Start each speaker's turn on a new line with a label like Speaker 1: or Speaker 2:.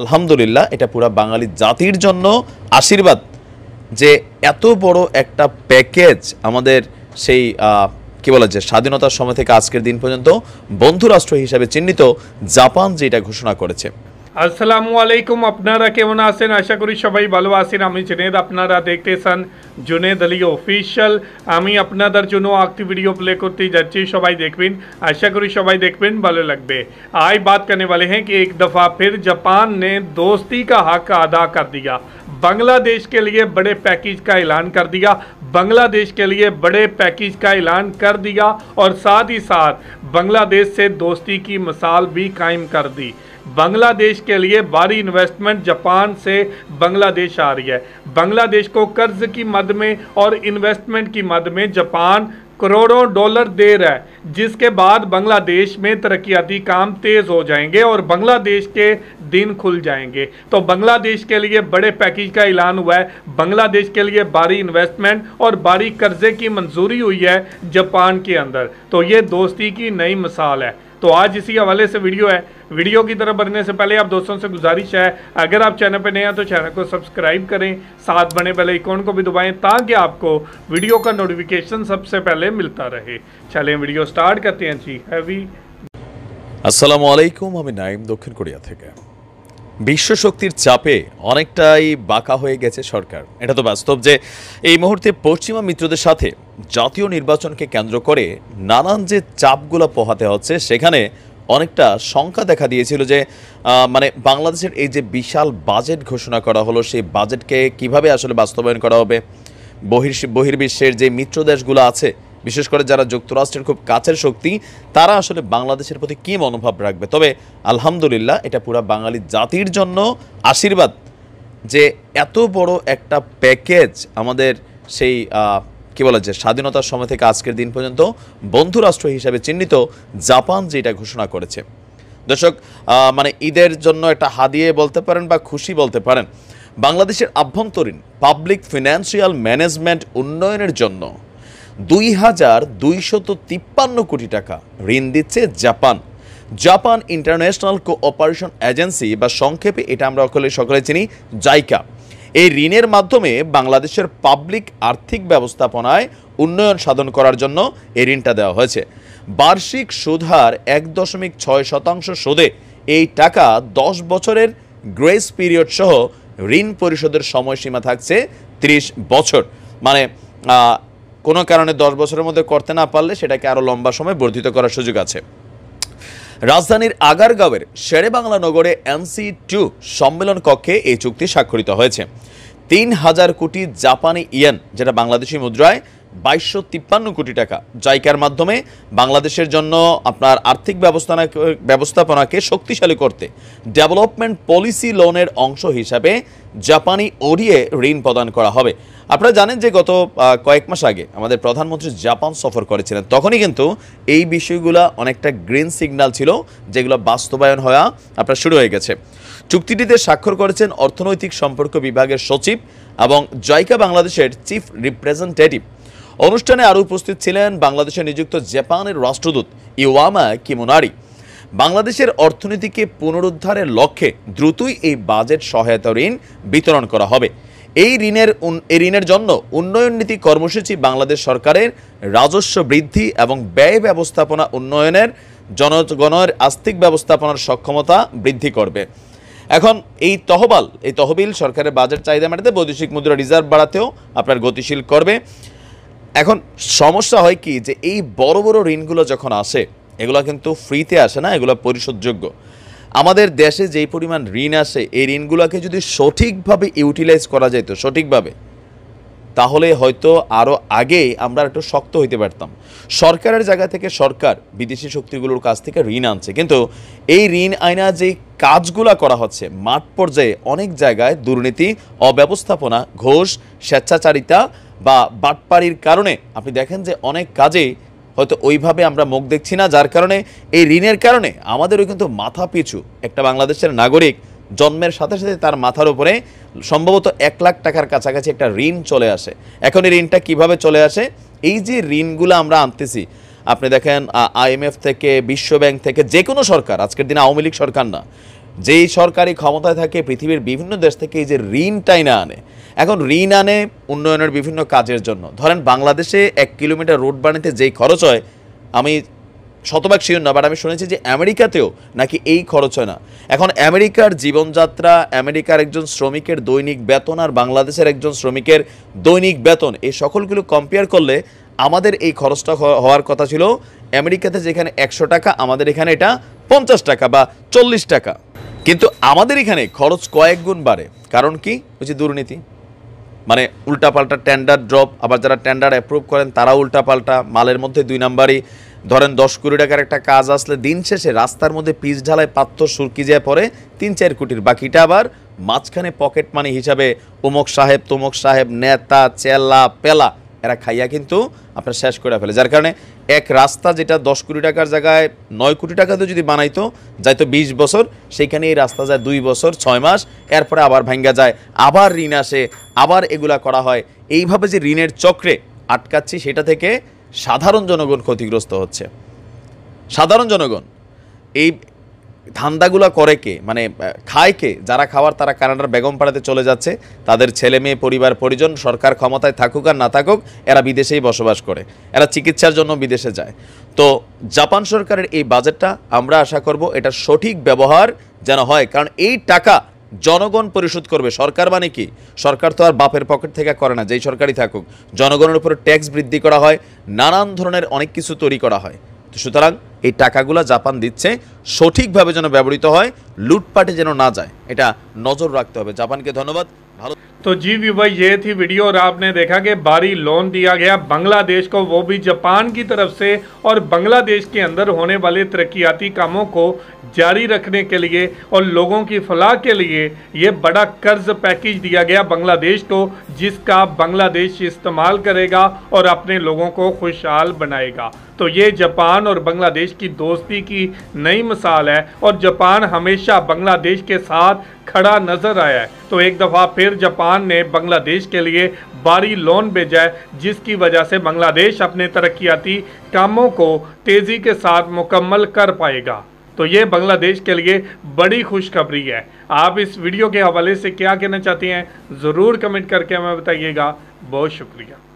Speaker 1: আলহামদুলিল্লাহ এটা পুরা বাঙালি জাতির জন্য আশীর্বাদ যে এত বড় একটা প্যাকেজ আমাদের সেই কি বলা যায় স্বাধীনতার সময় থেকে আজকের দিন পর্যন্ত বন্ধুরাষ্ট্র হিসাবে চিহ্নিত জাপান যেটা ঘোষণা করেছে
Speaker 2: আসসালামু আলাইকুম আপনারা কেমন আছেন আশা করি সবাই ভালো আছেন আমি জুনেদ আপনারা দেখতেছেন জুনেদ আলী অফিসিয়াল আমি আপনাদের জন্য একটি ভিডিও প্লে করতে যাচ্ছি সবাই দেখবেন আশা করি সবাই দেখবেন ভালো লাগবে आज बात करने वाले हैं कि एक दफ़ा फिर जापान ने दोस्ती का हक अदा कर दिया बांग्लादेश के लिए बड़े पैकेज का ऐलान कर दिया बांग्लादेश के लिए बड़े पैकेज का ऐलान कर दिया और साथ ही साथ बांग्लादेश से दोस्ती की मिसाल भी कायम कर दी बांग्लादेश के लिए भारी इन्वेस्टमेंट जापान से बांग्लादेश आ रही है बांग्लादेश को कर्ज की मद में और इन्वेस्टमेंट की मद में जापान करोड़ों डॉलर दे रहा है जिसके बाद बांग्लादेश में तरक्याती काम तेज़ हो जाएंगे और बांग्लादेश के दिन खुल जाएंगे तो बांग्लादेश के लिए बड़े पैकेज का ऐलान हुआ है बांग्लादेश के लिए भारी इन्वेस्टमेंट और भारी कर्जे की मंजूरी हुई है जापान के अंदर तो ये दोस्ती की नई मिसाल है तो आज इसी हवाले से वीडियो है वीडियो की तरफ बढ़ने से पहले आप दोस्तों से गुजारिश है अगर आप चैनल पर नए हैं तो चैनल को सब्सक्राइब करें साथ बने पहले आइकॉन को भी दबाएं ताकि आपको वीडियो का नोटिफिकेशन सबसे पहले मिलता रहे चलें वीडियो स्टार्ट करते हैं जी हैवी
Speaker 1: আসসালামু আলাইকুম আমি নাইম দক্ষিণ কোরিয়া থেকে বিশ্ব শক্তির চাপে অনেকটাই বাঁকা হয়ে গেছে সরকার এটা তো বাস্তব যে এই মুহূর্তে পশ্চিমা মিত্রদের সাথে জাতীয় নির্বাচনকে কেন্দ্র করে নানান যে চাপগুলো পোহাতে হচ্ছে সেখানে অনেকটা শঙ্কা দেখা দিয়েছিল যে মানে বাংলাদেশের এই যে বিশাল বাজেট ঘোষণা করা হলো সেই বাজেটকে কিভাবে আসলে বাস্তবায়ন করা হবে বহির বহির্বিশ্বের যে মিত্র দেশগুলো আছে বিশেষ করে যারা যুক্তরাষ্ট্রের খুব কাছের শক্তি তারা আসলে বাংলাদেশের প্রতি কী মনোভাব রাখবে তবে আলহামদুলিল্লাহ এটা পুরা বাঙালি জাতির জন্য আশীর্বাদ যে এত বড় একটা প্যাকেজ আমাদের সেই কি বলা যায় স্বাধীনতার সময় থেকে আজকের দিন পর্যন্ত বন্ধুরাষ্ট্র হিসাবে চিহ্নিত জাপান যেটা ঘোষণা করেছে দর্শক মানে ঈদের জন্য একটা হাদিয়ে বলতে পারেন বা খুশি বলতে পারেন বাংলাদেশের আভ্যন্তরীণ পাবলিক ফিনান্সিয়াল ম্যানেজমেন্ট উন্নয়নের জন্য দুই হাজার দুইশত তিপ্পান্ন কোটি টাকা ঋণ দিচ্ছে Japan Japan International Cooperation Agency বা সংক্ষেপে এটা আমরা সকলে সকলে চিনি জাইকা এই ঋণের মাধ্যমে বাংলাদেশের পাবলিক আর্থিক ব্যবস্থাপনায় উন্নয়ন সাধন করার জন্য এই ঋণটা দেওয়া হয়েছে বার্ষিক সুধার এক দশমিক ছয় শতাংশ সুদে এই টাকা দশ বছরের গ্রেস পিরিয়ড সহ ঋণ পরিশোধের সময়সীমা থাকছে ত্রিশ বছর মানে কোনো কারণে দশ বছরের মধ্যে করতে না পারলে সেটাকে আরও লম্বা সময় বর্ধিত করার সুযোগ আছে রাজধানীর আগারগাঁওয়ের বাংলা নগরে এনসি টু সম্মেলন কক্ষে এই চুক্তি স্বাক্ষরিত হয়েছে তিন হাজার কোটি জাপানি ইয়েন যেটা বাংলাদেশি মুদ্রায় বাইশশো তিপ্পান্ন কোটি টাকা জাইকার মাধ্যমে বাংলাদেশের জন্য আপনার আর্থিক ব্যবস্থা ব্যবস্থাপনাকে শক্তিশালী করতে ডেভেলপমেন্ট পলিসি লোনের অংশ হিসাবে জাপানি ওরিয়ে ঋণ প্রদান করা হবে আপনারা জানেন যে গত কয়েক মাস আগে আমাদের প্রধানমন্ত্রী জাপান সফর করেছিলেন তখনই কিন্তু এই বিষয়গুলো অনেকটা গ্রিন সিগন্যাল ছিল যেগুলো বাস্তবায়ন হওয়া আপনার শুরু হয়ে গেছে চুক্তিটিতে স্বাক্ষর করেছেন অর্থনৈতিক সম্পর্ক বিভাগের সচিব এবং জয়কা বাংলাদেশের চিফ রিপ্রেজেন্টেটিভ অনুষ্ঠানে আরও উপস্থিত ছিলেন বাংলাদেশে নিযুক্ত জাপানের রাষ্ট্রদূত ইওয়ামা কিমোনারি বাংলাদেশের অর্থনীতিকে পুনরুদ্ধারের লক্ষ্যে দ্রুতই এই বাজেট সহায়তা ঋণ বিতরণ করা হবে এই ঋণের এই ঋণের জন্য উন্নয়ন নীতি কর্মসূচি বাংলাদেশ সরকারের রাজস্ব বৃদ্ধি এবং ব্যয় ব্যবস্থাপনা উন্নয়নের জনগণের আস্তিক ব্যবস্থাপনার সক্ষমতা বৃদ্ধি করবে এখন এই তহবাল এই তহবিল সরকারের বাজেট চাহিদা মেটাতে বৈদেশিক মুদ্রা রিজার্ভ বাড়াতেও আপনার গতিশীল করবে এখন সমস্যা হয় কি যে এই বড় বড় ঋণগুলো যখন আসে এগুলো কিন্তু ফ্রিতে আসে না এগুলো পরিশোধযোগ্য আমাদের দেশে যেই পরিমাণ ঋণ আসে এই ঋণগুলোকে যদি সঠিকভাবে ইউটিলাইজ করা যেত সঠিকভাবে তাহলে হয়তো আরও আগে আমরা একটু শক্ত হইতে পারতাম সরকারের জায়গা থেকে সরকার বিদেশি শক্তিগুলোর কাছ থেকে ঋণ আনছে কিন্তু এই ঋণ আইনা যে কাজগুলো করা হচ্ছে মাঠ পর্যায়ে অনেক জায়গায় দুর্নীতি অব্যবস্থাপনা ঘোষ স্বেচ্ছাচারিতা বা বাটপাড়ির কারণে আপনি দেখেন যে অনেক কাজেই হয়তো ওইভাবে আমরা মুখ দেখছি না যার কারণে এই ঋণের কারণে আমাদেরও কিন্তু মাথা পিছু একটা বাংলাদেশের নাগরিক জন্মের সাথে সাথে তার মাথার উপরে সম্ভবত এক লাখ টাকার কাছাকাছি একটা ঋণ চলে আসে এখন এই ঋণটা কীভাবে চলে আসে এই যে ঋণগুলো আমরা আনতেছি আপনি দেখেন আইএমএফ থেকে বিশ্বব্যাংক থেকে যে কোনো সরকার আজকের দিনে আওয়ামী লীগ সরকার না যেই সরকারি ক্ষমতায় থাকে পৃথিবীর বিভিন্ন দেশ থেকে এই যে ঋণটাই না আনে এখন ঋণ আনে উন্নয়নের বিভিন্ন কাজের জন্য ধরেন বাংলাদেশে এক কিলোমিটার রোড বানাতে যেই খরচ হয় আমি শতভাগ শিওর না বাট আমি শুনেছি যে আমেরিকাতেও নাকি এই খরচ হয় না এখন আমেরিকার জীবনযাত্রা আমেরিকার একজন শ্রমিকের দৈনিক বেতন আর বাংলাদেশের একজন শ্রমিকের দৈনিক বেতন এই সকলগুলো কম্পেয়ার করলে আমাদের এই খরচটা হওয়ার কথা ছিল আমেরিকাতে যেখানে একশো টাকা আমাদের এখানে এটা পঞ্চাশ টাকা বা চল্লিশ টাকা কিন্তু আমাদের এখানে খরচ কয়েক গুণ বাড়ে কারণ কি ওই যে দুর্নীতি মানে উল্টাপাল্টা টেন্ডার ড্রপ আবার যারা টেন্ডার অ্যাপ্রুভ করেন তারা উল্টাপাল্টা মালের মধ্যে দুই নাম্বারই ধরেন দশ কোটি টাকার একটা কাজ আসলে দিন শেষে রাস্তার মধ্যে পিচ ঢালায় পাত্র সুরকি যায় পরে তিন চার কোটির বাকিটা আবার মাঝখানে পকেট মানি হিসাবে উমক সাহেব তমুক সাহেব নেতা চেলা পেলা এরা খাইয়া কিন্তু আপনার শেষ করে ফেলে যার কারণে এক রাস্তা যেটা দশ কোটি টাকার জায়গায় নয় কোটি টাকাতে যদি বানাইতো যাইতো বিশ বছর সেইখানে এই রাস্তা যায় দুই বছর ছয় মাস এরপরে আবার ভাঙ্গা যায় আবার ঋণ আসে আবার এগুলা করা হয় এইভাবে যে ঋণের চক্রে আটকাচ্ছি সেটা থেকে সাধারণ জনগণ ক্ষতিগ্রস্ত হচ্ছে সাধারণ জনগণ এই ধান্দাগুলো করে কে মানে খায় কে যারা খাওয়ার তারা কানাডার বেগম পাড়াতে চলে যাচ্ছে তাদের ছেলে মেয়ে পরিবার পরিজন সরকার ক্ষমতায় থাকুক আর না থাকুক এরা বিদেশেই বসবাস করে এরা চিকিৎসার জন্য বিদেশে যায় তো জাপান সরকারের এই বাজেটটা আমরা আশা করব এটা সঠিক ব্যবহার যেন হয় কারণ এই টাকা জনগণ পরিশোধ করবে সরকার মানে কি সরকার তো আর বাপের পকেট থেকে করে না যেই সরকারই থাকুক জনগণের উপরে ট্যাক্স বৃদ্ধি করা হয় নানান ধরনের অনেক কিছু তৈরি করা হয় সুতরাং এই টাকাগুলো জাপান দিচ্ছে সঠিকভাবে যেন ব্যবহৃত হয় লুটপাটে যেন না যায় এটা নজর রাখতে হবে জাপানকে ধন্যবাদ ভালো
Speaker 2: तो जी भाई ये थी वीडियो और आपने देखा कि भारी लोन दिया गया बांग्लादेश को वो भी जापान की तरफ से और बांग्लादेश के अंदर होने वाले तरक्याती कामों को जारी रखने के लिए और लोगों की फलाह के लिए ये बड़ा कर्ज पैकेज दिया गया बांग्लादेश को जिसका बांग्लादेश इस्तेमाल करेगा और अपने लोगों को खुशहाल बनाएगा तो ये जापान और बांग्लादेश की दोस्ती की नई मिसाल है और जापान हमेशा बांग्लादेश के साथ खड़ा नजर आया है तो एक दफ़ा फिर जापान ने बांग्लादेश के लिए भारी लोन भेजा है जिसकी वजह से बांग्लादेश अपने तरक्याती कामों को तेज़ी के साथ मुकम्मल कर पाएगा तो ये बांग्लादेश के लिए बड़ी खुशखबरी है आप इस वीडियो के हवाले से क्या कहना चाहती हैं ज़रूर कमेंट करके हमें बताइएगा बहुत शुक्रिया